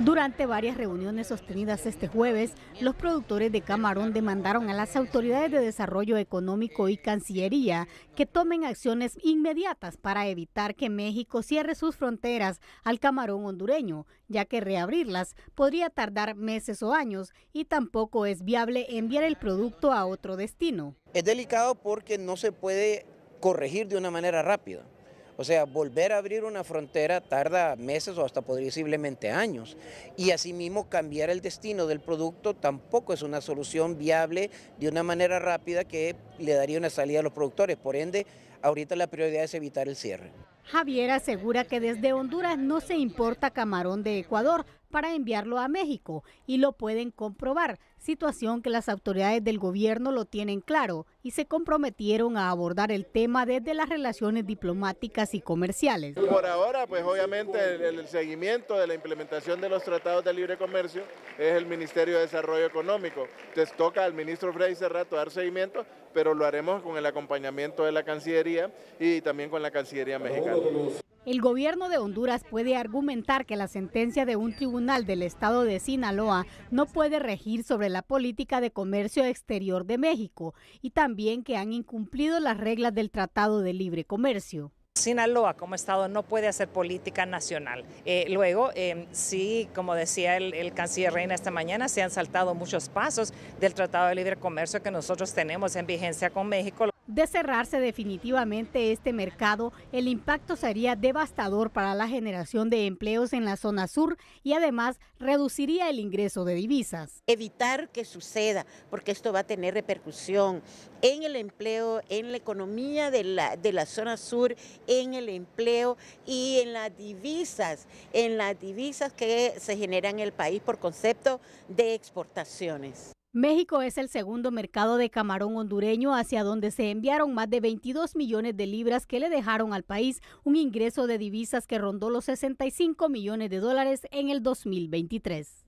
Durante varias reuniones sostenidas este jueves, los productores de camarón demandaron a las autoridades de desarrollo económico y Cancillería que tomen acciones inmediatas para evitar que México cierre sus fronteras al camarón hondureño, ya que reabrirlas podría tardar meses o años y tampoco es viable enviar el producto a otro destino. Es delicado porque no se puede corregir de una manera rápida. O sea, volver a abrir una frontera tarda meses o hasta posiblemente años. Y asimismo, cambiar el destino del producto tampoco es una solución viable de una manera rápida que le daría una salida a los productores. Por ende, ahorita la prioridad es evitar el cierre. Javier asegura que desde Honduras no se importa camarón de Ecuador para enviarlo a México y lo pueden comprobar, situación que las autoridades del gobierno lo tienen claro y se comprometieron a abordar el tema desde las relaciones diplomáticas y comerciales. Por ahora, pues obviamente el, seguimiento de la implementación de los tratados de libre comercio es el Ministerio de Desarrollo Económico. ...entonces toca al ministro Frey Cerrato dar seguimiento, pero pero lo haremos con el acompañamiento de la Cancillería y también con la Cancillería mexicana. El gobierno de Honduras puede argumentar que la sentencia de un tribunal del estado de Sinaloa no puede regir sobre la política de comercio exterior de México y también que han incumplido las reglas del Tratado de Libre Comercio. Sinaloa como Estado no puede hacer política nacional. Eh, luego, em, sí, como decía el, el, canciller Reina esta mañana, se han saltado muchos pasos del Tratado de Libre Comercio que nosotros tenemos en vigencia con México. De cerrarse definitivamente este mercado, el impacto sería devastador para la generación de empleos en la zona sur y además reduciría el ingreso de divisas. Evitar que suceda, porque esto va a tener repercusión en el empleo, en la economía de la, zona sur, en el empleo y en las divisas, en las divisas que se generan en el país por concepto de exportaciones. México es el segundo mercado de camarón hondureño hacia donde se enviaron más de 22 millones de libras que le dejaron al país un ingreso de divisas que rondó los 65 millones de dólares en el 2023.